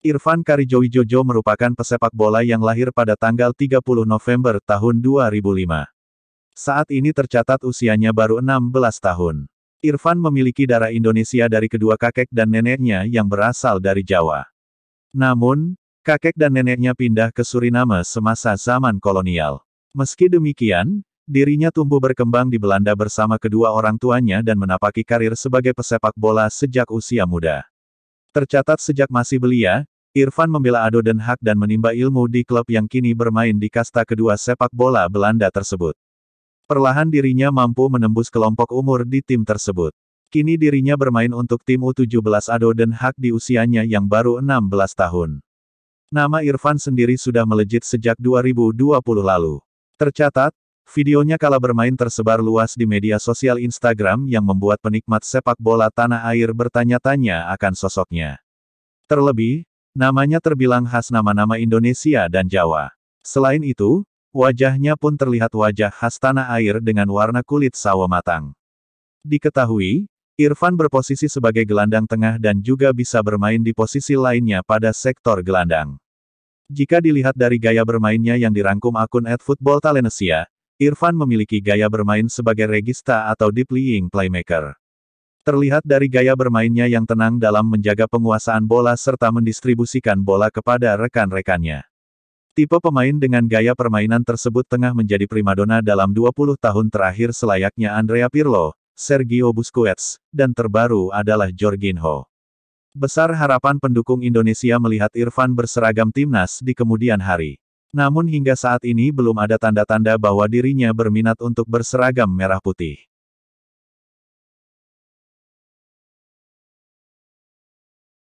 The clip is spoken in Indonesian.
Irfan Karijowi Jojo merupakan pesepak bola yang lahir pada tanggal 30 November tahun 2005. Saat ini tercatat usianya baru 16 tahun. Irfan memiliki darah Indonesia dari kedua kakek dan neneknya yang berasal dari Jawa. Namun, Kakek dan neneknya pindah ke Suriname semasa zaman kolonial. Meski demikian, dirinya tumbuh berkembang di Belanda bersama kedua orang tuanya dan menapaki karir sebagai pesepak bola sejak usia muda. Tercatat sejak masih belia, Irfan membela Ado Den Haag dan menimba ilmu di klub yang kini bermain di kasta kedua sepak bola Belanda tersebut. Perlahan dirinya mampu menembus kelompok umur di tim tersebut. Kini dirinya bermain untuk tim U17 Ado Den Haag di usianya yang baru 16 tahun. Nama Irfan sendiri sudah melejit sejak 2020 lalu. Tercatat, videonya kala bermain tersebar luas di media sosial Instagram yang membuat penikmat sepak bola tanah air bertanya-tanya akan sosoknya. Terlebih, namanya terbilang khas nama-nama Indonesia dan Jawa. Selain itu, wajahnya pun terlihat wajah khas tanah air dengan warna kulit sawo matang. Diketahui, Irfan berposisi sebagai gelandang tengah dan juga bisa bermain di posisi lainnya pada sektor gelandang. Jika dilihat dari gaya bermainnya yang dirangkum akun football Talenesia, Irfan memiliki gaya bermain sebagai regista atau deep lying playmaker. Terlihat dari gaya bermainnya yang tenang dalam menjaga penguasaan bola serta mendistribusikan bola kepada rekan-rekannya. Tipe pemain dengan gaya permainan tersebut tengah menjadi primadona dalam 20 tahun terakhir selayaknya Andrea Pirlo, Sergio Busquets, dan terbaru adalah Jorginho. Besar harapan pendukung Indonesia melihat Irfan berseragam timnas di kemudian hari. Namun hingga saat ini belum ada tanda-tanda bahwa dirinya berminat untuk berseragam merah putih.